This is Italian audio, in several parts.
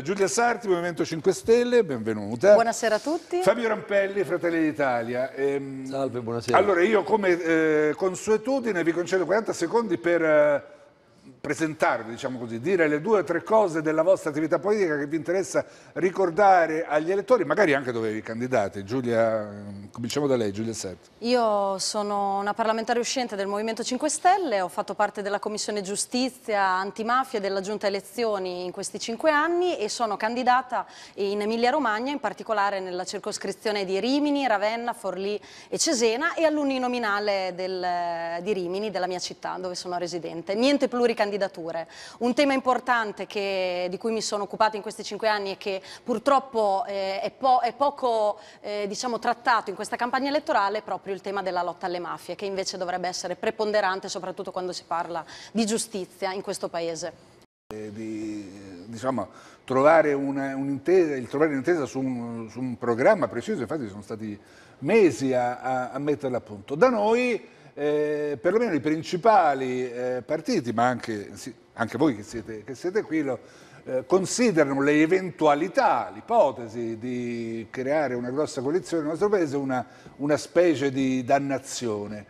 Giulia Sarti, Movimento 5 Stelle, benvenuta. Buonasera a tutti. Fabio Rampelli, Fratelli d'Italia. Ehm, Salve, buonasera. Allora, io come eh, consuetudine vi concedo 40 secondi per eh, presentarvi, diciamo così, dire le due o tre cose della vostra attività politica che vi interessa ricordare agli elettori, magari anche dove vi candidate. Giulia, cominciamo da lei, Giulia Serti. Io sono una parlamentare uscente del Movimento 5 Stelle, ho fatto parte della Commissione Giustizia, Antimafia della Giunta Elezioni in questi cinque anni e sono candidata in Emilia Romagna, in particolare nella circoscrizione di Rimini, Ravenna, Forlì e Cesena e all'uninominale di Rimini, della mia città, dove sono residente. Niente pluricandidato candidature. Un tema importante che, di cui mi sono occupata in questi cinque anni e che purtroppo eh, è, po è, poco eh, diciamo, trattato in questa campagna elettorale è proprio il tema della lotta alle mafie, che invece dovrebbe essere preponderante soprattutto quando si parla di giustizia in questo Paese. Eh, di, diciamo, trovare un'intesa un un su, un, su un, programma preciso, infatti sono stati mesi a, a, a metterla a punto. Da noi eh, perlomeno i principali eh, partiti, ma anche, anche voi che siete, che siete qui, lo, eh, considerano le eventualità, l'ipotesi di creare una grossa coalizione nel nostro paese una, una specie di dannazione.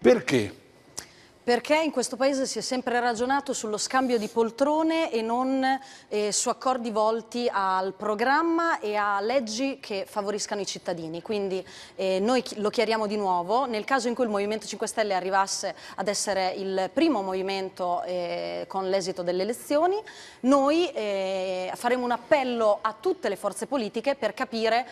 Perché? perché in questo paese si è sempre ragionato sullo scambio di poltrone e non eh, su accordi volti al programma e a leggi che favoriscano i cittadini. Quindi eh, noi lo chiariamo di nuovo, nel caso in cui il Movimento 5 Stelle arrivasse ad essere il primo movimento eh, con l'esito delle elezioni, noi eh, faremo un appello a tutte le forze politiche per capire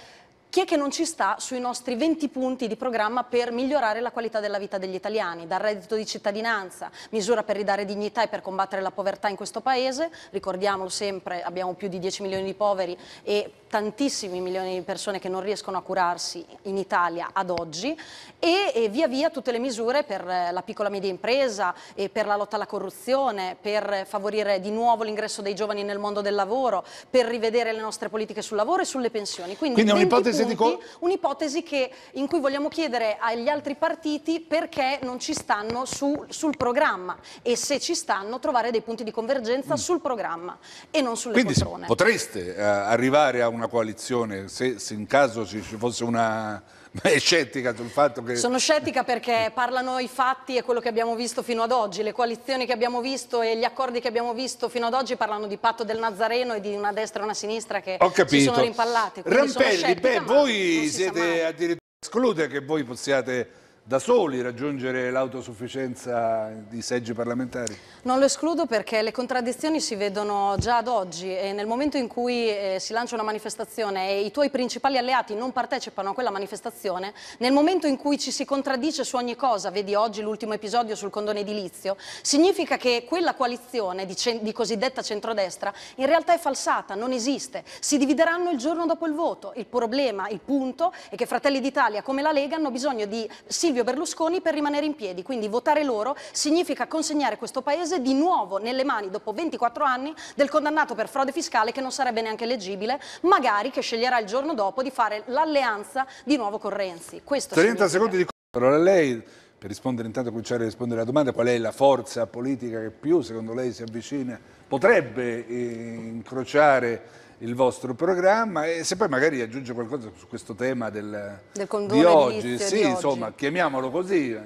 chi è che non ci sta sui nostri 20 punti di programma per migliorare la qualità della vita degli italiani, dal reddito di cittadinanza, misura per ridare dignità e per combattere la povertà in questo paese, ricordiamolo sempre, abbiamo più di 10 milioni di poveri e tantissimi milioni di persone che non riescono a curarsi in Italia ad oggi e, e via via tutte le misure per eh, la piccola e media impresa, e per la lotta alla corruzione, per favorire di nuovo l'ingresso dei giovani nel mondo del lavoro, per rivedere le nostre politiche sul lavoro e sulle pensioni. Quindi, Quindi punti, con... un'ipotesi che, in cui vogliamo chiedere agli altri partiti perché non ci stanno su, sul programma e se ci stanno trovare dei punti di convergenza mm. sul programma e non sulle Quindi poltrone. potreste eh, arrivare a una coalizione se, se in caso ci fosse una ma è scettica sul fatto che... Sono scettica perché parlano i fatti e quello che abbiamo visto fino ad oggi, le coalizioni che abbiamo visto e gli accordi che abbiamo visto fino ad oggi parlano di patto del Nazareno e di una destra e una sinistra che si sono rimpallate. Rampelli, sono scettica, beh, voi siete addirittura... esclude che voi possiate da soli raggiungere l'autosufficienza di seggi parlamentari? Non lo escludo perché le contraddizioni si vedono già ad oggi e nel momento in cui eh, si lancia una manifestazione e i tuoi principali alleati non partecipano a quella manifestazione, nel momento in cui ci si contraddice su ogni cosa, vedi oggi l'ultimo episodio sul condone edilizio, significa che quella coalizione di, di cosiddetta centrodestra in realtà è falsata, non esiste, si divideranno il giorno dopo il voto. Il problema, il punto è che Fratelli d'Italia come la Lega hanno bisogno di Silvio Silvio Berlusconi per rimanere in piedi, quindi votare loro significa consegnare questo paese di nuovo nelle mani dopo 24 anni del condannato per frode fiscale che non sarebbe neanche leggibile, magari che sceglierà il giorno dopo di fare l'alleanza di nuovo con Renzi. Questo 30 secondi di parola a lei per rispondere intanto cominciare a rispondere alla domanda qual è la forza politica che più secondo lei si avvicina potrebbe eh, incrociare il vostro programma e se poi magari aggiunge qualcosa su questo tema del, del di oggi, sì, di insomma, oggi. chiamiamolo così, eh,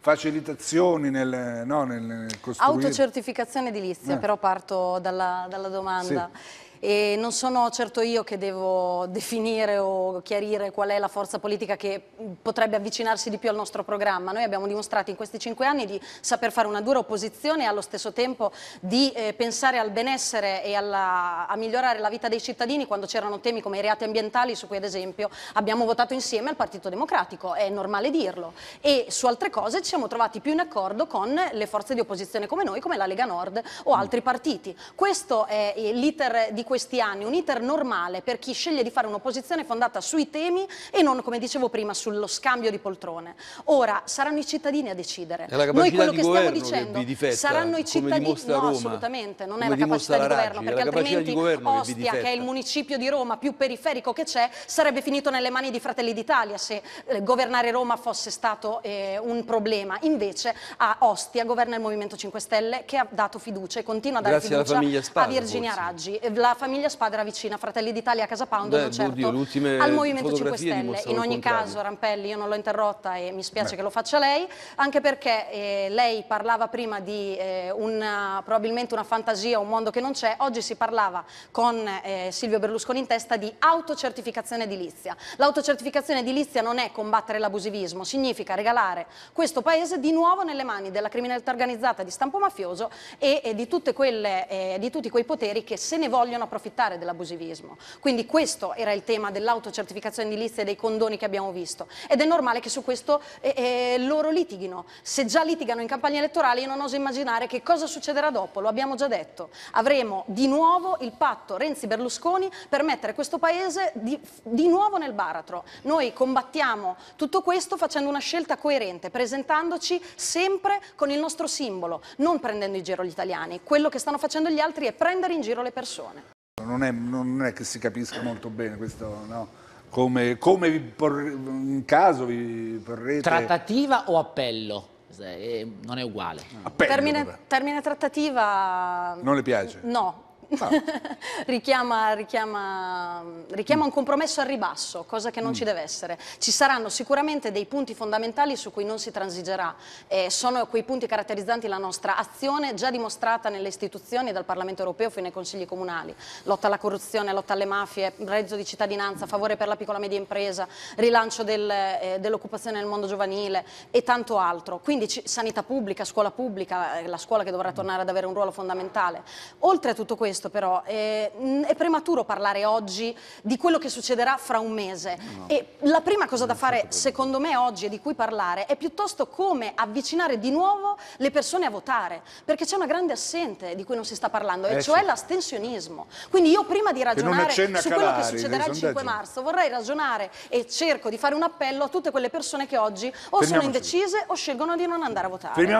facilitazioni nel, no, nel costruire. Autocertificazione edilizia, eh. però parto dalla, dalla domanda. Sì e non sono certo io che devo definire o chiarire qual è la forza politica che potrebbe avvicinarsi di più al nostro programma. Noi abbiamo dimostrato in questi cinque anni di saper fare una dura opposizione e allo stesso tempo di eh, pensare al benessere e alla, a migliorare la vita dei cittadini quando c'erano temi come i reati ambientali su cui ad esempio abbiamo votato insieme al Partito Democratico, è normale dirlo, e su altre cose ci siamo trovati più in accordo con le forze di opposizione come noi, come la Lega Nord o altri partiti. Questo è eh, l'iter di questi anni un iter normale per chi sceglie di fare un'opposizione fondata sui temi e non, come dicevo prima, sullo scambio di poltrone. Ora saranno i cittadini a decidere. Noi quello che stiamo dicendo che difetta, saranno i cittadini. No, Roma, assolutamente, non è la capacità di governo, Raggi, perché altrimenti governo Ostia, che, che, è il municipio di Roma più periferico che c'è, sarebbe finito nelle mani di Fratelli d'Italia se eh, governare Roma fosse stato eh, un problema. Invece a Ostia governa il Movimento 5 Stelle che ha dato fiducia e continua a dare Grazie fiducia Spano, a Virginia forse. Raggi. La famiglia Spadra vicina, Fratelli d'Italia a Casa Pound, Beh, certo, oddio, al Movimento 5 Stelle. In ogni caso, Rampelli, io non l'ho interrotta e mi spiace Beh. che lo faccia lei, anche perché eh, lei parlava prima di eh, una, probabilmente una fantasia, un mondo che non c'è. Oggi si parlava con eh, Silvio Berlusconi in testa di autocertificazione edilizia. L'autocertificazione edilizia non è combattere l'abusivismo, significa regalare questo paese di nuovo nelle mani della criminalità organizzata di stampo mafioso e, e di, quelle, eh, di tutti quei poteri che se ne vogliono approfittare dell'abusivismo. Quindi questo era il tema dell'autocertificazione edilizia e dei condoni che abbiamo visto. Ed è normale che su questo eh, eh, loro litighino. Se già litigano in campagna elettorale io non oso immaginare che cosa succederà dopo, lo abbiamo già detto. Avremo di nuovo il patto Renzi-Berlusconi per mettere questo Paese di, di nuovo nel baratro. Noi combattiamo tutto questo facendo una scelta coerente, presentandoci sempre con il nostro simbolo, non prendendo in giro gli italiani. Quello che stanno facendo gli altri è prendere in giro le persone non è, non è, che si capisca molto bene questo, no? Come, come vi porre, in caso vi porrete... Trattativa o appello? Eh, non è uguale. Appello, termine, termine trattativa... Non le piace? No, richiama, richiama, richiama, un compromesso al ribasso, cosa che non mm. ci deve essere. Ci saranno sicuramente dei punti fondamentali su cui non si transigerà, eh, sono quei punti caratterizzanti la nostra azione già dimostrata nelle istituzioni, dal Parlamento europeo fino ai consigli comunali, lotta alla corruzione, lotta alle mafie, reddito di cittadinanza, favore per la piccola e media impresa, rilancio del, eh, dell'occupazione nel mondo giovanile e tanto altro. Quindi sanità pubblica, scuola pubblica, eh, la scuola che dovrà tornare ad avere un ruolo fondamentale. Oltre a tutto questo, questo però, eh, è prematuro parlare oggi di quello che succederà fra un mese no. e la prima cosa da fare secondo me oggi e di cui parlare è piuttosto come avvicinare di nuovo le persone a votare, perché c'è una grande assente di cui non si sta parlando eh e cioè sì. l'astensionismo. Quindi io prima di ragionare su quello che succederà il 5 marzo vorrei ragionare e cerco di fare un appello a tutte quelle persone che oggi o Teniamoci. sono indecise o scelgono di non andare a votare. Teniam